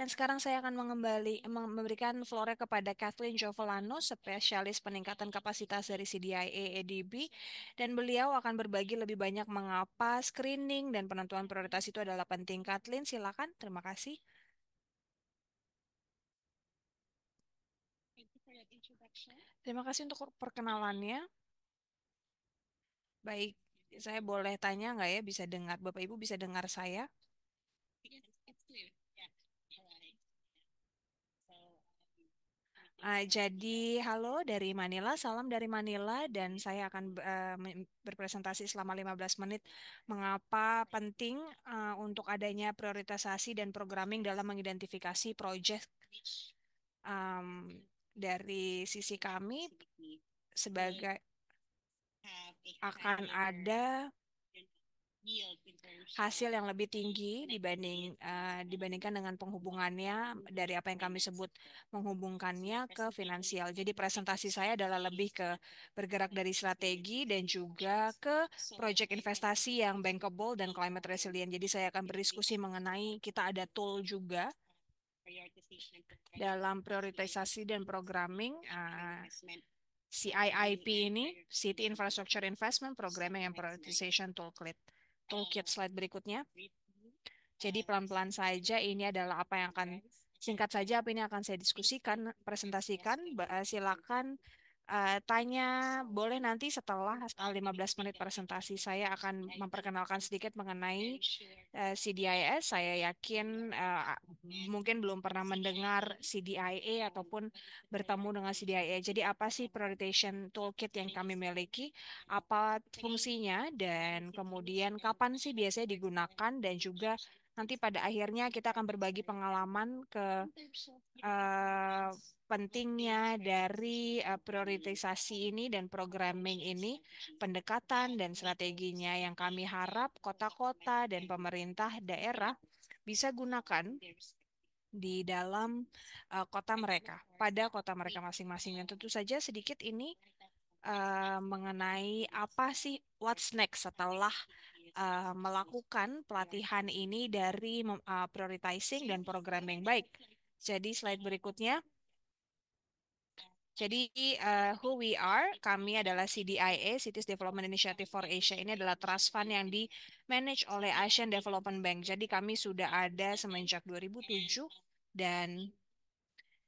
Dan sekarang saya akan mengembali memberikan floor kepada Kathleen Jovelano, spesialis peningkatan kapasitas dari CDIA ADB, dan beliau akan berbagi lebih banyak mengapa screening dan penentuan prioritas itu adalah penting. Kathleen, silakan. Terima kasih. Terima kasih untuk perkenalannya. Baik, saya boleh tanya nggak ya? Bisa dengar Bapak Ibu bisa dengar saya? Uh, jadi halo dari Manila, salam dari Manila dan saya akan uh, berpresentasi selama 15 menit mengapa penting uh, untuk adanya prioritasasi dan programming dalam mengidentifikasi proyek um, dari sisi kami sebagai akan ada hasil yang lebih tinggi dibanding uh, dibandingkan dengan penghubungannya dari apa yang kami sebut menghubungkannya ke finansial. Jadi presentasi saya adalah lebih ke bergerak dari strategi dan juga ke proyek investasi yang bankable dan climate resilient. Jadi saya akan berdiskusi mengenai kita ada tool juga dalam prioritisasi dan programming uh, eh, CIIP ini, City Infrastructure Investment Programming and Prioritization Toolkit toolkit slide berikutnya. Jadi pelan-pelan saja ini adalah apa yang akan singkat saja apa ini akan saya diskusikan, presentasikan. Silakan uh, tanya boleh nanti setelah 15 menit presentasi saya akan memperkenalkan sedikit mengenai uh, eh, CDIS. Saya yakin uh, mungkin belum pernah mendengar CDIA ataupun bertemu dengan CDIA. Jadi apa sih prioritization toolkit yang kami miliki? Apa fungsinya dan kemudian kapan sih biasanya digunakan dan juga nanti pada akhirnya kita akan berbagi pengalaman ke uh, pentingnya dari uh, eh, prioritisasi ini dan programming ini, pendekatan dan strateginya yang kami harap kota-kota dan pemerintah daerah bisa gunakan di dalam uh, kota mereka, pada kota mereka masing-masing. Dan tentu saja sedikit ini uh, mengenai apa sih what's next setelah uh, melakukan pelatihan ini dari uh, prioritizing dan programming baik. Jadi slide berikutnya jadi uh, who we are, kami adalah CDIA, Cities Development Initiative for Asia. Ini adalah trust fund yang di manage oleh Asian Development Bank. Jadi kami sudah ada semenjak 2007 dan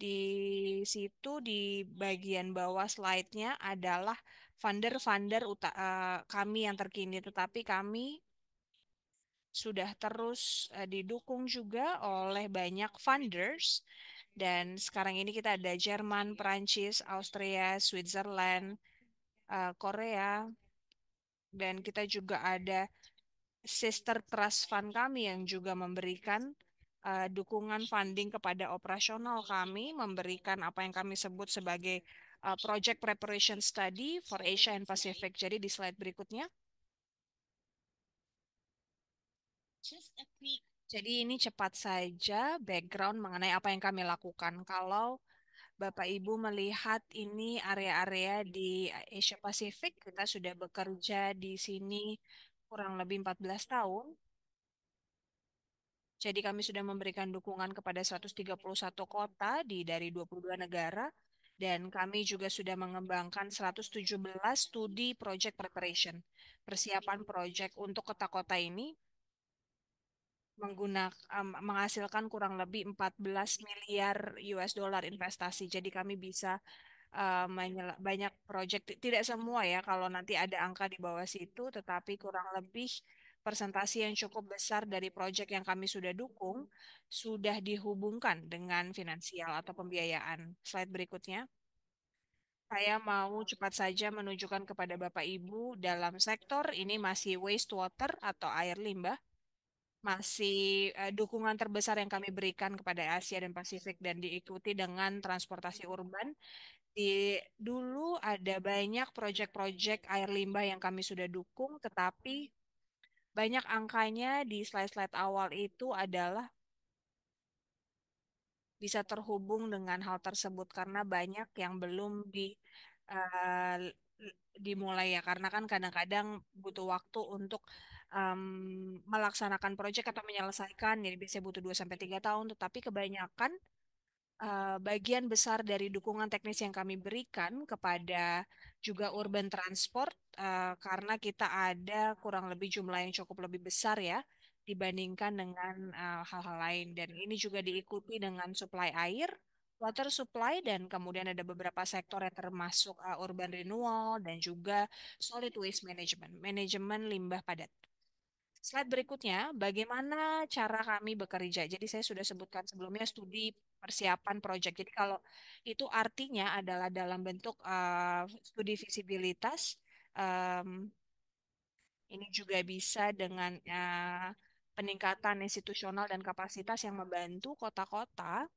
di situ di bagian bawah slide-nya adalah funder-funder uh, kami yang terkini. Tetapi kami sudah terus uh, didukung juga oleh banyak funders dan sekarang ini kita ada Jerman, Perancis, Austria, Switzerland, uh, Korea, dan kita juga ada sister trust fund kami yang juga memberikan uh, dukungan funding kepada operasional kami, memberikan apa yang kami sebut sebagai uh, Project Preparation Study for Asia and Pacific. Jadi di slide berikutnya. Just a quick jadi ini cepat saja background mengenai apa yang kami lakukan. Kalau Bapak Ibu melihat ini area-area di Asia Pasifik, kita sudah bekerja di sini kurang lebih 14 tahun. Jadi kami sudah memberikan dukungan kepada 131 kota di dari 22 negara dan kami juga sudah mengembangkan 117 studi project preparation, persiapan project untuk kota-kota ini menggunakan menghasilkan kurang lebih 14 miliar US dollar investasi. Jadi kami bisa uh, banyak proyek tidak semua ya kalau nanti ada angka di bawah situ tetapi kurang lebih persentase yang cukup besar dari proyek yang kami sudah dukung sudah dihubungkan dengan finansial atau pembiayaan. Slide berikutnya. Saya mau cepat saja menunjukkan kepada Bapak Ibu dalam sektor ini masih wastewater atau air limbah masih uh, dukungan terbesar yang kami berikan kepada Asia dan Pasifik dan diikuti dengan transportasi urban. Di dulu ada banyak proyek-proyek air limbah yang kami sudah dukung, tetapi banyak angkanya di slide-slide awal itu adalah bisa terhubung dengan hal tersebut karena banyak yang belum di uh, dimulai ya karena kan kadang-kadang butuh waktu untuk um, melaksanakan proyek atau menyelesaikan jadi biasanya butuh 2 sampai 3 tahun tetapi kebanyakan uh, bagian besar dari dukungan teknis yang kami berikan kepada juga urban transport uh, karena kita ada kurang lebih jumlah yang cukup lebih besar ya dibandingkan dengan eh, hal-hal uh, lain dan ini juga diikuti dengan supply air water supply dan kemudian ada beberapa sektor yang termasuk uh, urban renewal dan juga solid waste management, manajemen limbah padat. Slide berikutnya, bagaimana cara kami bekerja. Jadi saya sudah sebutkan sebelumnya studi persiapan proyek. Jadi kalau itu artinya adalah dalam bentuk uh, studi visibilitas. Um, ini juga bisa dengan uh, peningkatan institusional dan kapasitas yang membantu kota-kota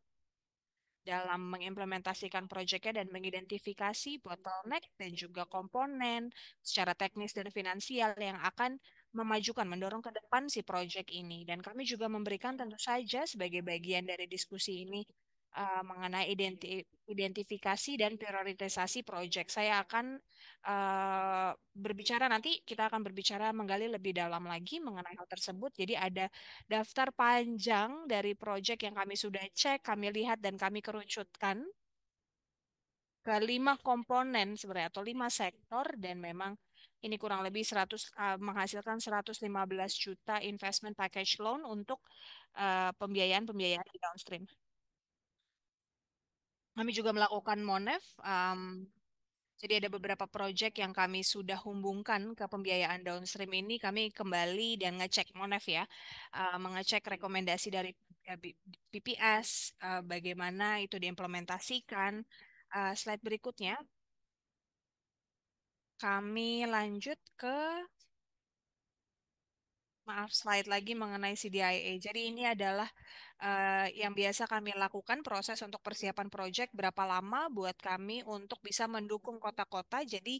dalam mengimplementasikan proyeknya dan mengidentifikasi bottleneck dan juga komponen secara teknis dan finansial yang akan memajukan, mendorong ke depan si proyek ini. Dan kami juga memberikan tentu saja sebagai bagian dari diskusi ini uh, mengenai identi identifikasi dan prioritisasi proyek. Saya akan uh, berbicara nanti kita akan berbicara menggali lebih dalam lagi mengenai hal tersebut. Jadi ada daftar panjang dari proyek yang kami sudah cek, kami lihat dan kami kerucutkan ke lima komponen sebenarnya atau lima sektor dan memang ini kurang lebih 100 uh, eh, menghasilkan 115 juta investment package loan untuk eh, pembiayaan-pembiayaan uh, di downstream. Kami juga melakukan MONEF. Um, jadi ada beberapa proyek yang kami sudah hubungkan ke pembiayaan downstream ini. Kami kembali dan ngecek MONEF ya, uh, mengecek rekomendasi dari PPS, uh, bagaimana itu diimplementasikan. Uh, slide berikutnya kami lanjut ke Maaf, slide lagi mengenai CDIA. Jadi ini adalah uh, yang biasa kami lakukan proses untuk persiapan proyek berapa lama buat kami untuk bisa mendukung kota-kota. Jadi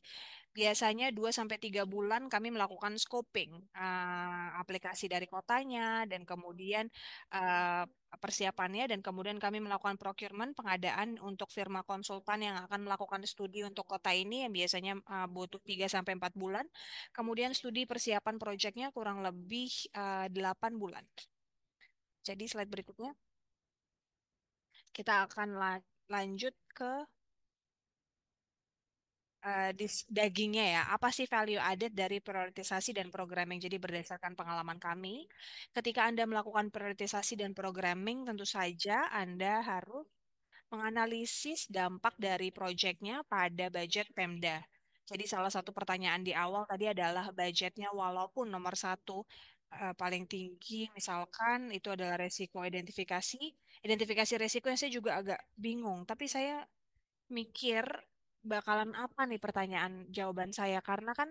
biasanya 2 sampai 3 bulan kami melakukan scoping uh, aplikasi dari kotanya dan kemudian uh, persiapannya dan kemudian kami melakukan procurement pengadaan untuk firma konsultan yang akan melakukan studi untuk kota ini yang biasanya uh, butuh 3 sampai 4 bulan. Kemudian studi persiapan proyeknya kurang lebih uh, eh, 8 bulan. Jadi slide berikutnya kita akan la lanjut ke Eh, di dagingnya ya, apa sih value added dari prioritisasi dan programming? Jadi berdasarkan pengalaman kami, ketika Anda melakukan prioritisasi dan programming, tentu saja Anda harus menganalisis dampak dari proyeknya pada budget Pemda. Jadi salah satu pertanyaan di awal tadi adalah budgetnya walaupun nomor satu eh, paling tinggi misalkan itu adalah resiko identifikasi. Identifikasi resiko yang saya juga agak bingung, tapi saya mikir bakalan apa nih pertanyaan jawaban saya karena kan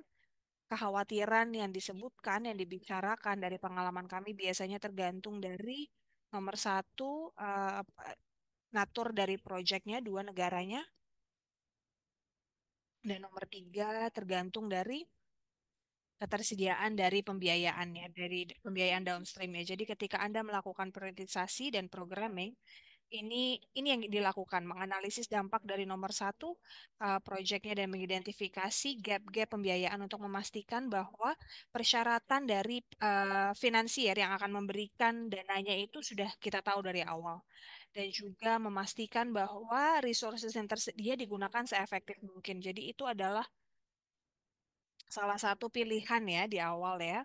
kekhawatiran yang disebutkan yang dibicarakan dari pengalaman kami biasanya tergantung dari nomor satu uh, natur dari proyeknya dua negaranya dan nomor tiga tergantung dari ketersediaan dari pembiayaannya dari pembiayaan downstreamnya. Jadi ketika Anda melakukan prioritisasi dan programming, ini ini yang dilakukan menganalisis dampak dari nomor satu uh, proyeknya dan mengidentifikasi gap-gap pembiayaan untuk memastikan bahwa persyaratan dari uh, finansier yang akan memberikan dananya itu sudah kita tahu dari awal dan juga memastikan bahwa resources yang tersedia digunakan seefektif mungkin. Jadi itu adalah salah satu pilihan ya di awal ya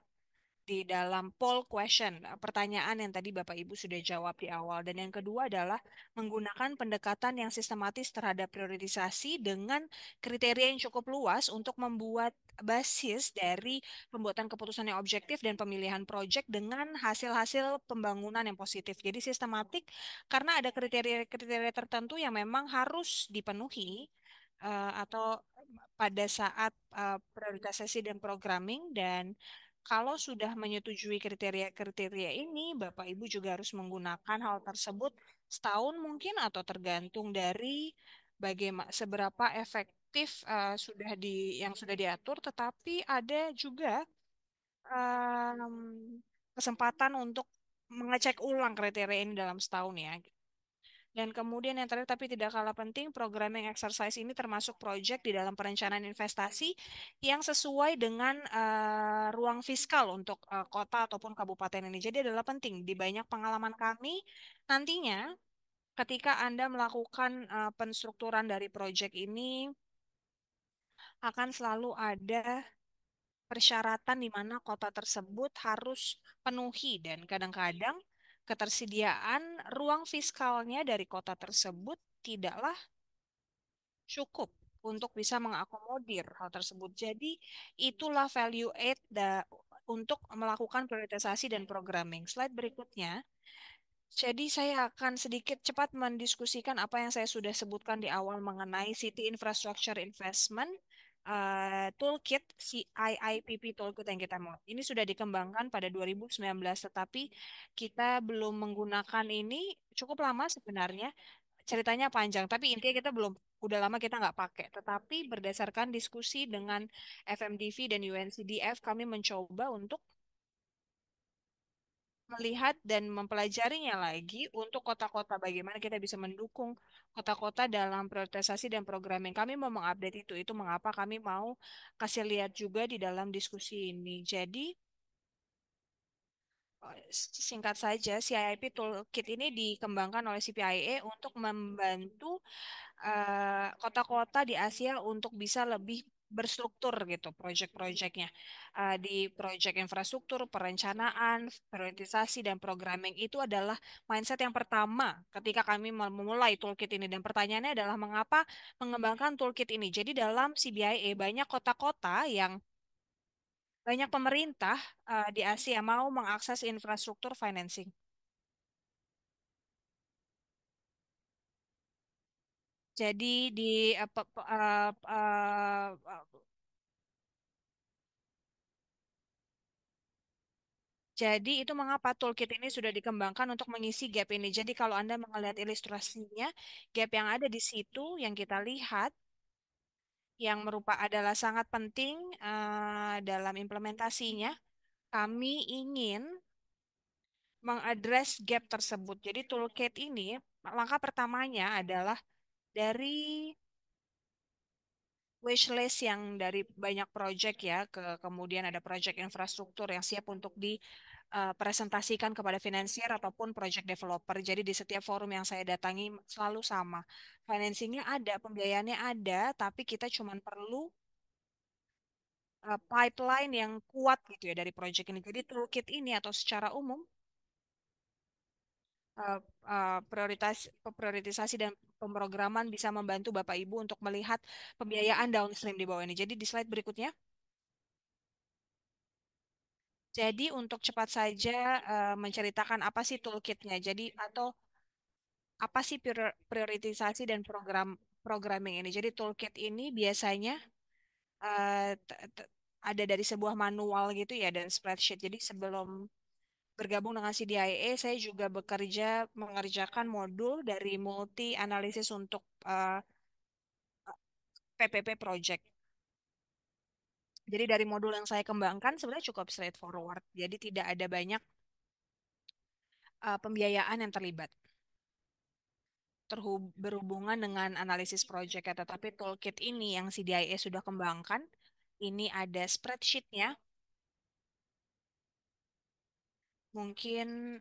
di dalam poll question, eh, pertanyaan yang tadi Bapak Ibu sudah jawab di awal. Dan yang kedua adalah menggunakan pendekatan yang sistematis terhadap prioritisasi dengan kriteria yang cukup luas untuk membuat basis dari pembuatan keputusan yang objektif dan pemilihan proyek dengan hasil-hasil pembangunan yang positif. Jadi sistematik karena ada kriteria-kriteria tertentu yang memang harus dipenuhi uh, atau pada saat uh, eh, prioritisasi dan programming dan kalau sudah menyetujui kriteria-kriteria ini, Bapak Ibu juga harus menggunakan hal tersebut setahun mungkin atau tergantung dari bagaimana seberapa efektif uh, sudah di yang sudah diatur, tetapi ada juga um, kesempatan untuk mengecek ulang kriteria ini dalam setahun ya. Dan kemudian yang terakhir tapi tidak kalah penting, programming exercise ini termasuk proyek di dalam perencanaan investasi yang sesuai dengan uh, ruang fiskal untuk uh, kota ataupun kabupaten ini. Jadi adalah penting di banyak pengalaman kami nantinya ketika Anda melakukan uh, penstrukturan dari proyek ini akan selalu ada persyaratan di mana kota tersebut harus penuhi dan kadang-kadang ketersediaan ruang fiskalnya dari kota tersebut tidaklah cukup untuk bisa mengakomodir hal tersebut. Jadi itulah value add untuk melakukan prioritisasi dan programming. Slide berikutnya. Jadi saya akan sedikit cepat mendiskusikan apa yang saya sudah sebutkan di awal mengenai City Infrastructure Investment uh, toolkit si IIPP toolkit yang kita mau. Ini sudah dikembangkan pada 2019 tetapi kita belum menggunakan ini cukup lama sebenarnya. Ceritanya panjang tapi intinya kita belum udah lama kita nggak pakai. Tetapi berdasarkan diskusi dengan FMDV dan UNCDF kami mencoba untuk melihat dan mempelajarinya lagi untuk kota-kota bagaimana kita bisa mendukung kota-kota dalam prioritasasi dan programming. Kami mau mengupdate itu. Itu mengapa kami mau kasih lihat juga di dalam diskusi ini. Jadi oh, singkat saja, CIP Toolkit ini dikembangkan oleh cpie untuk membantu eh, kota-kota uh, kota -kota di Asia untuk bisa lebih berstruktur gitu proyek-proyeknya uh, eh, di proyek infrastruktur perencanaan prioritisasi dan programming itu adalah mindset yang pertama ketika kami memulai toolkit ini dan pertanyaannya adalah mengapa mengembangkan toolkit ini jadi dalam CBIE banyak kota-kota yang banyak pemerintah uh, di Asia mau mengakses infrastruktur financing Jadi di uh, uh, uh, Jadi itu mengapa toolkit ini sudah dikembangkan untuk mengisi gap ini. Jadi kalau Anda melihat ilustrasinya, gap yang ada di situ yang kita lihat yang merupakan adalah sangat penting uh, dalam implementasinya, kami ingin mengadres gap tersebut. Jadi toolkit ini langkah pertamanya adalah dari wishlist yang dari banyak proyek ya, ke, kemudian ada proyek infrastruktur yang siap untuk dipresentasikan eh, presentasikan kepada finansier ataupun project developer. Jadi di setiap forum yang saya datangi selalu sama. Financingnya ada, pembiayaannya ada, tapi kita cuma perlu eh, pipeline yang kuat gitu ya dari project ini. Jadi toolkit ini atau secara umum eh, prioritas prioritisasi dan pemrograman bisa membantu Bapak Ibu untuk melihat pembiayaan downstream di bawah ini. Jadi di slide berikutnya. Jadi untuk cepat saja uh, menceritakan apa sih toolkitnya. Jadi atau apa sih prioritisasi dan program programming ini. Jadi toolkit ini biasanya uh, ada dari sebuah manual gitu ya dan spreadsheet. Jadi sebelum bergabung dengan CDIA, e, saya juga bekerja mengerjakan modul dari multi analisis untuk uh, eh, PPP project. Jadi dari modul yang saya kembangkan sebenarnya cukup straightforward. Jadi tidak ada banyak uh, pembiayaan yang terlibat terhub berhubungan dengan analisis project ya. Tetapi toolkit ini yang CDIA e sudah kembangkan, ini ada spreadsheetnya mungkin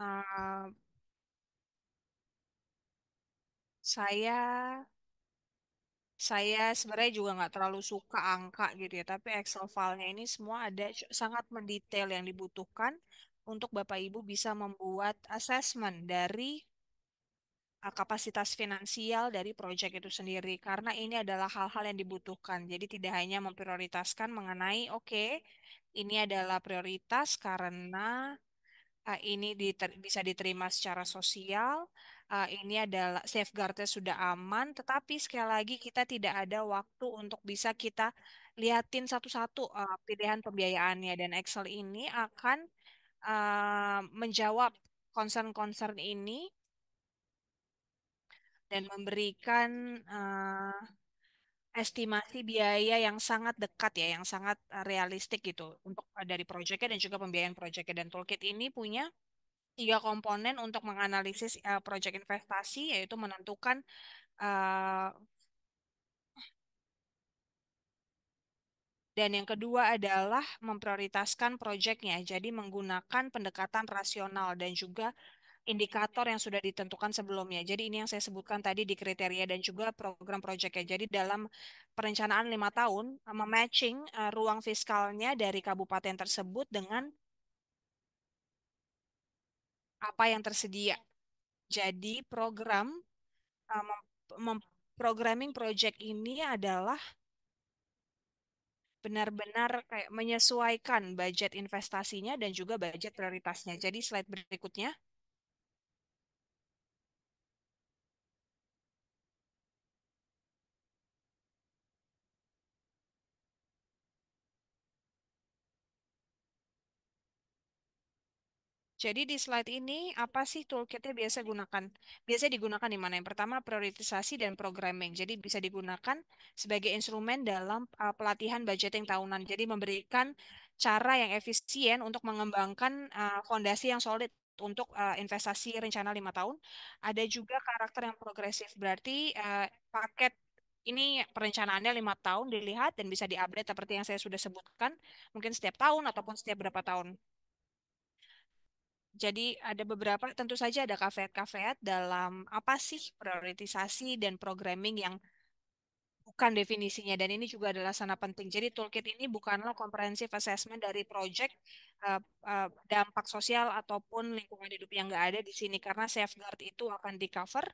uh, saya saya sebenarnya juga nggak terlalu suka angka gitu ya, tapi Excel filenya ini semua ada sangat mendetail yang dibutuhkan untuk Bapak Ibu bisa membuat assessment dari eh, kapasitas finansial dari proyek itu sendiri karena ini adalah hal-hal yang dibutuhkan. Jadi tidak hanya memprioritaskan mengenai oke, okay, ini adalah prioritas karena uh, ini diter bisa diterima secara sosial, uh, ini adalah safeguardnya sudah aman, tetapi sekali lagi kita tidak ada waktu untuk bisa kita liatin satu-satu uh, pilihan pembiayaannya dan Excel ini akan uh, menjawab concern-concern ini dan memberikan uh, estimasi biaya yang sangat dekat ya, yang sangat eh, realistik gitu untuk eh, dari proyeknya dan juga pembiayaan proyeknya dan toolkit ini punya tiga komponen untuk menganalisis uh, eh, proyek investasi yaitu menentukan uh, Dan yang kedua adalah memprioritaskan proyeknya, jadi menggunakan pendekatan rasional dan juga indikator yang sudah ditentukan sebelumnya. Jadi ini yang saya sebutkan tadi di kriteria dan juga program proyeknya. Jadi dalam perencanaan lima tahun uh, mematching uh, ruang fiskalnya dari kabupaten tersebut dengan apa yang tersedia. Jadi program uh, programming project ini adalah benar-benar kayak menyesuaikan budget investasinya dan juga budget prioritasnya. Jadi slide berikutnya. Jadi di slide ini apa sih toolkitnya biasa gunakan? Biasa digunakan di mana? Yang pertama prioritisasi dan programming. Jadi bisa digunakan sebagai instrumen dalam uh, pelatihan budgeting tahunan. Jadi memberikan cara yang efisien untuk mengembangkan uh, fondasi yang solid untuk uh, investasi rencana lima tahun. Ada juga karakter yang progresif. Berarti uh, paket ini perencanaannya lima tahun dilihat dan bisa diupdate seperti yang saya sudah sebutkan, mungkin setiap tahun ataupun setiap berapa tahun. Jadi ada beberapa, tentu saja ada kafeat-kafeat dalam apa sih prioritisasi dan programming yang bukan definisinya dan ini juga adalah sana penting. Jadi toolkit ini bukanlah komprehensif assessment dari project uh, uh, dampak sosial ataupun lingkungan hidup yang nggak ada di sini karena safeguard itu akan di cover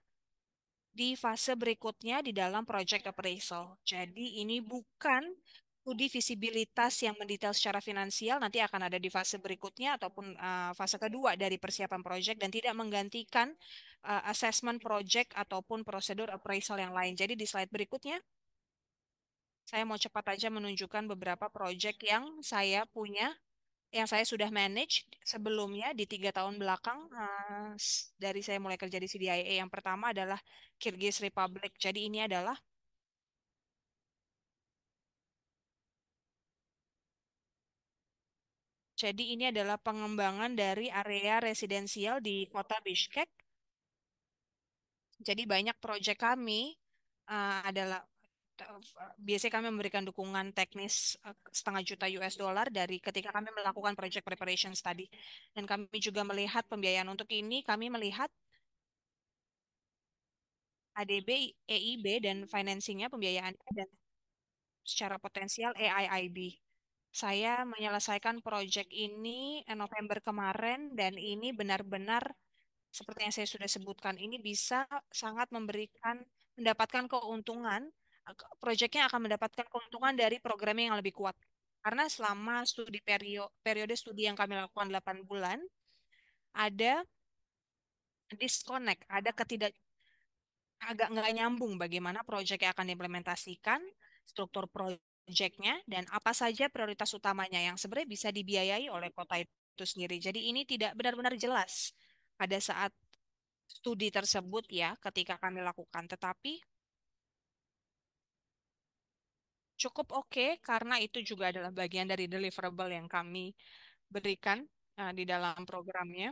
di fase berikutnya di dalam project appraisal. Jadi ini bukan studi visibilitas yang mendetail secara finansial nanti akan ada di fase berikutnya ataupun uh, fase kedua dari persiapan proyek dan tidak menggantikan uh, assessment proyek ataupun prosedur appraisal yang lain. Jadi di slide berikutnya saya mau cepat aja menunjukkan beberapa proyek yang saya punya yang saya sudah manage sebelumnya di tiga tahun belakang uh, dari saya mulai kerja di CDIA e. yang pertama adalah Kyrgyz Republic. Jadi ini adalah Jadi ini adalah pengembangan dari area residensial di kota Bishkek. Jadi banyak proyek kami uh, adalah eh, biasanya kami memberikan dukungan teknis eh, setengah juta US dollar dari ketika kami melakukan project preparation study. Dan kami juga melihat pembiayaan untuk ini, kami melihat ADB, EIB, dan financingnya pembiayaannya dan secara potensial AIIB. Saya menyelesaikan proyek ini eh, November kemarin dan ini benar-benar seperti yang saya sudah sebutkan ini bisa sangat memberikan mendapatkan keuntungan eh, proyeknya akan mendapatkan keuntungan dari program yang lebih kuat. Karena selama studi periode periode studi yang kami lakukan 8 bulan ada disconnect, ada ketidak agak nggak nyambung bagaimana proyek yang akan diimplementasikan, struktur proyek proyeknya dan apa saja prioritas utamanya yang sebenarnya bisa dibiayai oleh kota itu sendiri. Jadi ini tidak benar-benar jelas pada saat studi tersebut ya ketika kami lakukan. Tetapi cukup oke okay, karena itu juga adalah bagian dari deliverable yang kami berikan uh, di dalam programnya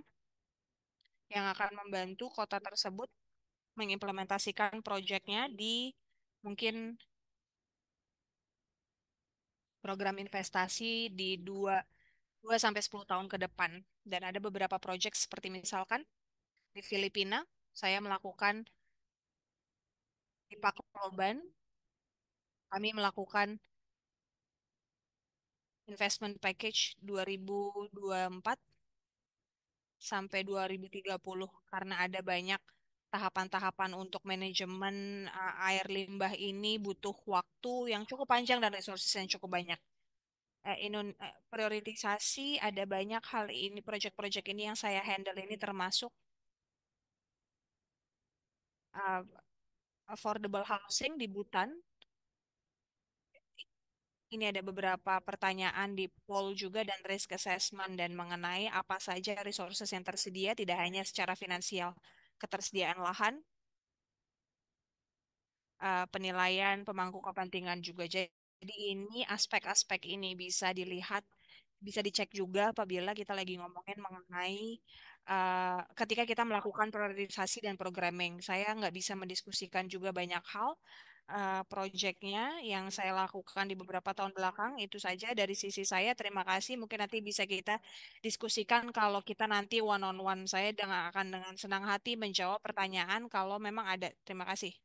yang akan membantu kota tersebut mengimplementasikan proyeknya di mungkin program investasi di 2 2 sampai 10 tahun ke depan. Dan ada beberapa project seperti misalkan di Filipina saya melakukan di Pakloban kami melakukan investment package 2024 sampai 2030 karena ada banyak tahapan-tahapan untuk manajemen eh, air limbah ini butuh waktu yang cukup panjang dan resources yang cukup banyak. Uh, prioritisasi ada banyak hal ini, proyek-proyek ini yang saya handle ini termasuk affordable housing di Butan. Ini ada beberapa pertanyaan di poll juga dan risk assessment dan mengenai apa saja resources yang tersedia tidak hanya secara finansial ketersediaan lahan, eh, penilaian pemangku kepentingan juga. Jadi ini aspek-aspek ini bisa dilihat, bisa dicek juga apabila kita lagi ngomongin mengenai uh, ketika kita melakukan prioritasasi dan programming. Saya nggak bisa mendiskusikan juga banyak hal, uh, eh, proyeknya yang saya lakukan di beberapa tahun belakang itu saja dari sisi saya terima kasih mungkin nanti bisa kita diskusikan kalau kita nanti one on one saya dengan akan dengan senang hati menjawab pertanyaan kalau memang ada terima kasih